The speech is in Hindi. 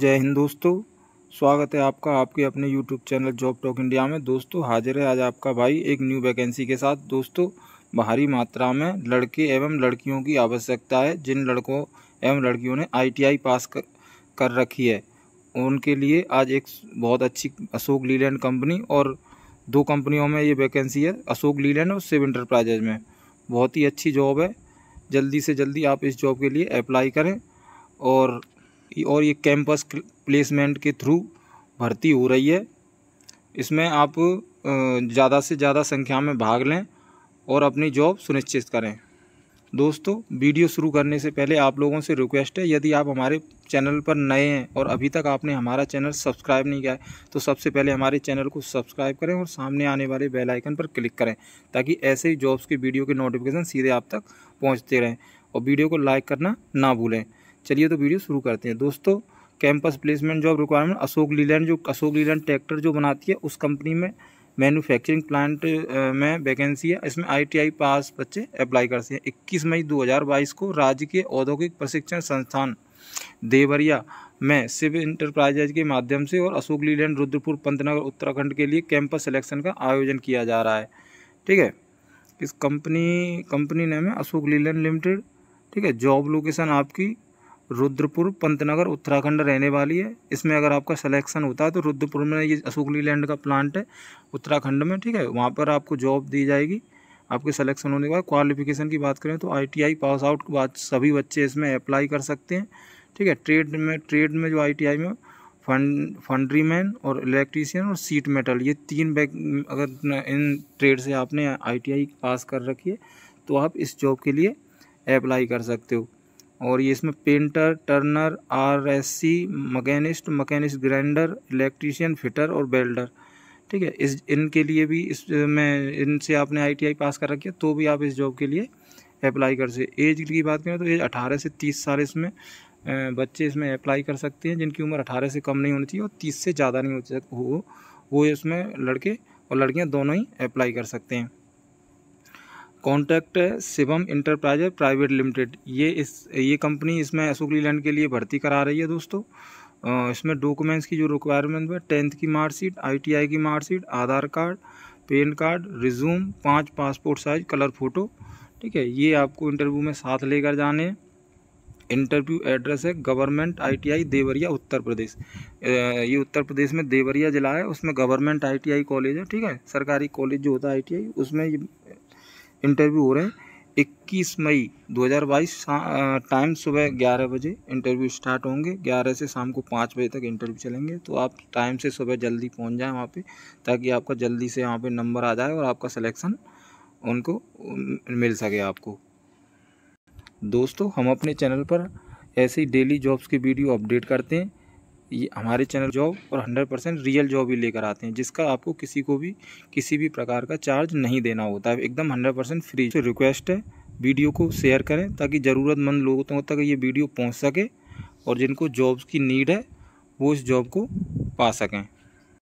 जय हिंद दोस्तों स्वागत है आपका आपके अपने YouTube channel job talk India में दोस्तों हाजिर है आज आपका भाई एक न्यू वैकेंसी के साथ दोस्तों भारी मात्रा में लड़के एवं लड़कियों की आवश्यकता है जिन लड़कों एवं लड़कियों ने आईटीआई पास कर, कर रखी है उनके लिए आज एक बहुत अच्छी अशोक लीलैंड कंपनी और दो कंपनियों में ये वैकेंसी है अशोक लीलैंड और सिव इंटरप्राइजेज में बहुत ही अच्छी जॉब है जल्दी से जल्दी आप इस जॉब के लिए अप्लाई करें और और ये कैंपस प्लेसमेंट के थ्रू भर्ती हो रही है इसमें आप ज़्यादा से ज़्यादा संख्या में भाग लें और अपनी जॉब सुनिश्चित करें दोस्तों वीडियो शुरू करने से पहले आप लोगों से रिक्वेस्ट है यदि आप हमारे चैनल पर नए हैं और अभी तक आपने हमारा चैनल सब्सक्राइब नहीं किया है तो सबसे पहले हमारे चैनल को सब्सक्राइब करें और सामने आने वाले बेल आइकन पर क्लिक करें ताकि ऐसे ही जॉब्स के वीडियो के नोटिफिकेशन सीधे आप तक पहुंचते रहें और वीडियो को लाइक करना ना भूलें चलिए तो वीडियो शुरू करते हैं दोस्तों campus placement job requirement Ashok Leyland जो अशोक लीलैंड ट्रैक्टर जो बनाती है उस कंपनी में मैन्युफैक्चरिंग प्लांट में वैकेंसी है इसमें आईटीआई पास बच्चे अप्लाई कर सकते हैं 21 मई 2022 को राज्य के औद्योगिक प्रशिक्षण संस्थान देवरिया में सिविल इंटरप्राइजेज के माध्यम से और अशोक लीलैंड रुद्रपुर पंतनगर उत्तराखंड के लिए कैंपस सिलेक्शन का आयोजन किया जा रहा है ठीक है इस कंपनी कंपनी नेम है अशोक लीलैंड लिमिटेड ठीक है जॉब लोकेशन आपकी रुद्रपुर पंतनगर उत्तराखंड रहने वाली है इसमें अगर आपका सिलेक्शन होता है तो रुद्रपुर में ये अशोक लीलैंड का प्लांट है उत्तराखंड में ठीक है वहाँ पर आपको जॉब दी जाएगी आपके सिलेक्शन होने के बाद क्वालिफिकेशन की बात करें तो आईटीआई पास आउट के बाद सभी बच्चे इसमें अप्लाई कर सकते हैं ठीक है ट्रेड में ट्रेड में जो आईटीआई में फंड फंड्रीमैन और इलेक्ट्रीशियन और सीट मेटल ये तीन बैक अगर इन ट्रेड से आपने आईटीआई पास कर रखी है तो आप इस जॉब के लिए अप्लाई कर सकते हो और ये इसमें painter turner R S C machinist machinist grinder electrician fitter और बेल्डर ठीक है इस इनके लिए भी इस में इनसे आपने आईटीआई पास कर रखी है तो भी आप इस जॉब के लिए अप्लाई कर सकते एज की बात करें तो एज अठारह से तीस साल इसमें बच्चे इसमें अप्लाई कर सकते हैं जिनकी उम्र अठारह से कम नहीं होनी चाहिए और तीस से ज़्यादा नहीं हो वो वो इसमें लड़के और लड़कियाँ दोनों ही अप्लाई कर सकते हैं कॉन्टैक्ट है शिवम इंटरप्राइजेज प्राइवेट लिमिटेड ये इस ये कंपनी इसमें अशोक लीलैंड के लिए भर्ती करा रही है दोस्तों इसमें डॉक्यूमेंट्स की जो रिक्वायरमेंट है टेंथ की मार्कशीट आईटीआई की marksheet Aadhaar card pan card resume पाँच पासपोर्ट साइज कलर फ़ोटो ठीक है ये आपको इंटरव्यू में साथ लेकर जाने इंटरव्यू एड्रेस है गवर्नमेंट आईटीआई देवरिया उत्तर प्रदेश ये उत्तर प्रदेश में देवरिया ज़िला है उसमें गवर्नमेंट आईटीआई कॉलेज है ठीक है सरकारी कॉलेज जो होता है आईटीआई उसमें इंटरव्यू हो रहे हैं इक्कीस मई 2022 टाइम सुबह ग्यारह बजे इंटरव्यू स्टार्ट होंगे ग्यारह से शाम को पाँच बजे तक इंटरव्यू चलेंगे तो आप टाइम से सुबह जल्दी पहुंच जाएं वहाँ पे ताकि आपका जल्दी से वहाँ पे नंबर आ जाए और आपका सिलेक्शन उनको मिल सके आपको दोस्तों हम अपने चैनल पर ऐसे ही डेली जॉब्स की वीडियो अपडेट करते हैं ये हमारे चैनल जॉब और हंड्रेड परसेंट रियल जॉब ही लेकर आते हैं जिसका आपको किसी को भी किसी भी प्रकार का चार्ज नहीं देना होता है एकदम हंड्रेड परसेंट फ्री तो रिक्वेस्ट है वीडियो को शेयर करें ताकि ज़रूरतमंद लोगों तक ये वीडियो पहुँच सके और जिनको जॉब्स की नीड है वो इस जॉब को पा सकें